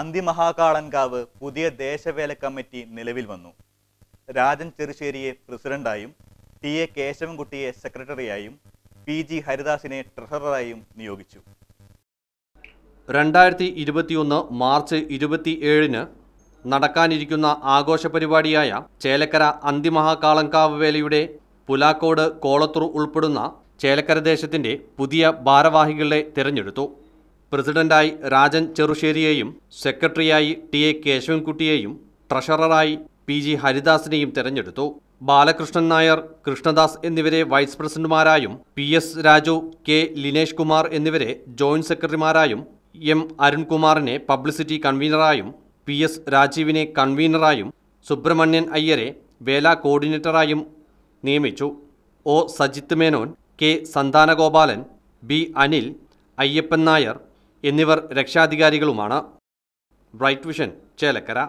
അന്തിമഹാകാളൻകാവ് പുതിയ ദേശവേല കമ്മിറ്റി നിലവിൽ വന്നു രാജൻ ചെറുശ്ശേരിയെ പ്രസിഡന്റായും ടി എ കേശവൻകുട്ടിയെ സെക്രട്ടറിയായും പി ജി ഹരിദാസിനെ ട്രഷററായും നിയോഗിച്ചു രണ്ടായിരത്തി ഇരുപത്തിയൊന്ന് മാർച്ച് ഇരുപത്തിയേഴിന് നടക്കാനിരിക്കുന്ന ആഘോഷ പരിപാടിയായ ചേലക്കര അന്തിമഹാകാളങ്കാവ് വേലയുടെ പുലാക്കോട് കോളത്തൂർ ഉൾപ്പെടുന്ന ചേലക്കര ദേശത്തിൻ്റെ പുതിയ ഭാരവാഹികളെ തിരഞ്ഞെടുത്തു പ്രസിഡന്റായി രാജൻ ചെറുശ്ശേരിയെയും സെക്രട്ടറിയായി ടി എ കേശവൻകുട്ടിയെയും ട്രഷററായി പി ജി ഹരിദാസിനെയും തെരഞ്ഞെടുത്തു ബാലകൃഷ്ണൻ നായർ കൃഷ്ണദാസ് എന്നിവരെ വൈസ് പ്രസിഡന്റുമാരായും P S Raju K Linesh Kumar എന്നിവരെ ജോയിന്റ് സെക്രട്ടറിമാരായും എം അരുൺകുമാറിനെ പബ്ലിസിറ്റി കൺവീനറായും പി എസ് രാജീവിനെ കൺവീനറായും സുബ്രഹ്മണ്യൻ അയ്യരെ വേല കോർഡിനേറ്ററായും നിയമിച്ചു O Sajith Menon K Santhanagopalan B Anil Ayyappan Nair എന്നിവർ രക്ഷാധികാരികളുമാണ് ബ്രൈറ്റ് വിഷൻ ചേലക്കര